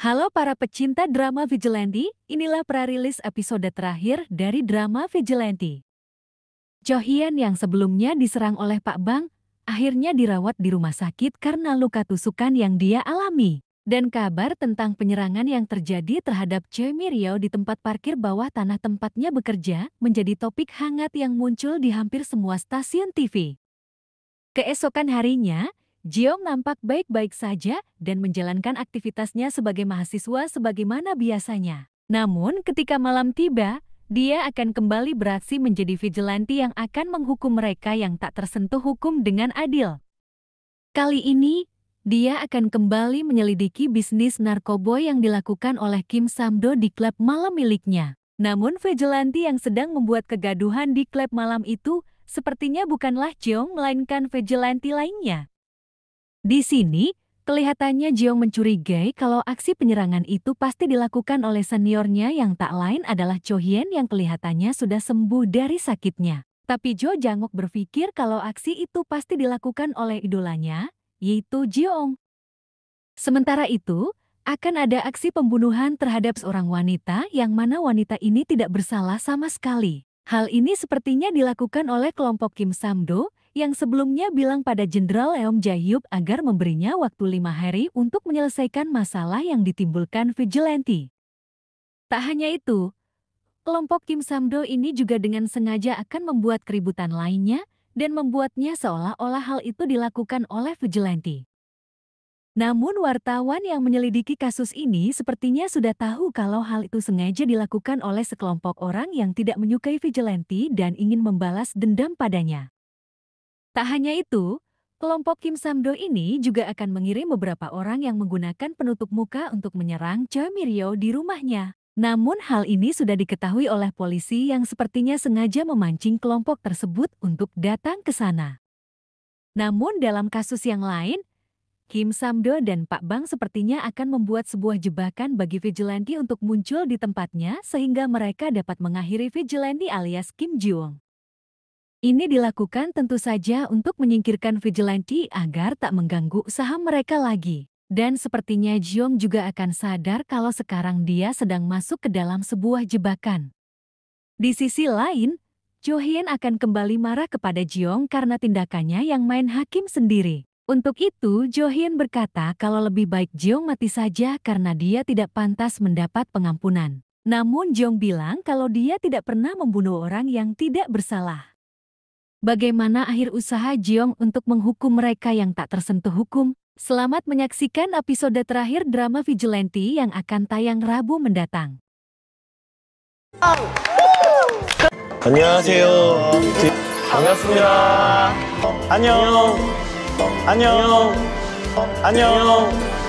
Halo para pecinta drama Vigilante, inilah prarilis episode terakhir dari drama Vigilante. Jo Hyun yang sebelumnya diserang oleh Pak Bang, akhirnya dirawat di rumah sakit karena luka tusukan yang dia alami. Dan kabar tentang penyerangan yang terjadi terhadap Choi Miryo di tempat parkir bawah tanah tempatnya bekerja menjadi topik hangat yang muncul di hampir semua stasiun TV. Keesokan harinya, Jiong nampak baik-baik saja dan menjalankan aktivitasnya sebagai mahasiswa sebagaimana biasanya. Namun ketika malam tiba, dia akan kembali beraksi menjadi vigilante yang akan menghukum mereka yang tak tersentuh hukum dengan adil. Kali ini, dia akan kembali menyelidiki bisnis narkoboy yang dilakukan oleh Kim Samdo di klub malam miliknya. Namun vigilante yang sedang membuat kegaduhan di klub malam itu sepertinya bukanlah Jeong melainkan vigilante lainnya. Di sini, kelihatannya Jeong mencurigai kalau aksi penyerangan itu pasti dilakukan oleh seniornya yang tak lain adalah Cho Hien yang kelihatannya sudah sembuh dari sakitnya. Tapi Jo Jangok berpikir kalau aksi itu pasti dilakukan oleh idolanya, yaitu Jeong. Sementara itu, akan ada aksi pembunuhan terhadap seorang wanita yang mana wanita ini tidak bersalah sama sekali. Hal ini sepertinya dilakukan oleh kelompok Kim Samdo, yang sebelumnya bilang pada Jenderal Eom jae agar memberinya waktu lima hari untuk menyelesaikan masalah yang ditimbulkan vigilante. Tak hanya itu, kelompok Kim Samdo ini juga dengan sengaja akan membuat keributan lainnya dan membuatnya seolah-olah hal itu dilakukan oleh vigilante. Namun wartawan yang menyelidiki kasus ini sepertinya sudah tahu kalau hal itu sengaja dilakukan oleh sekelompok orang yang tidak menyukai Vigilante dan ingin membalas dendam padanya. Tak hanya itu, kelompok Kim Samdo ini juga akan mengirim beberapa orang yang menggunakan penutup muka untuk menyerang Choi Miryo di rumahnya. Namun hal ini sudah diketahui oleh polisi yang sepertinya sengaja memancing kelompok tersebut untuk datang ke sana. Namun dalam kasus yang lain, Kim Samdo dan Pak Bang sepertinya akan membuat sebuah jebakan bagi Vigilante untuk muncul di tempatnya sehingga mereka dapat mengakhiri Vigilante alias Kim Jung. Ini dilakukan tentu saja untuk menyingkirkan Vigilante agar tak mengganggu usaha mereka lagi. Dan sepertinya Jiong juga akan sadar kalau sekarang dia sedang masuk ke dalam sebuah jebakan. Di sisi lain, Cho Hien akan kembali marah kepada Jiong karena tindakannya yang main hakim sendiri. Untuk itu, Jo Hyun berkata kalau lebih baik Jeong mati saja karena dia tidak pantas mendapat pengampunan. Namun Jeong bilang kalau dia tidak pernah membunuh orang yang tidak bersalah. Bagaimana akhir usaha Jeong untuk menghukum mereka yang tak tersentuh hukum? Selamat menyaksikan episode terakhir drama Vigilante yang akan tayang Rabu mendatang. 안녕하세요. 반갑습니다. 안녕. 안녕. 안녕.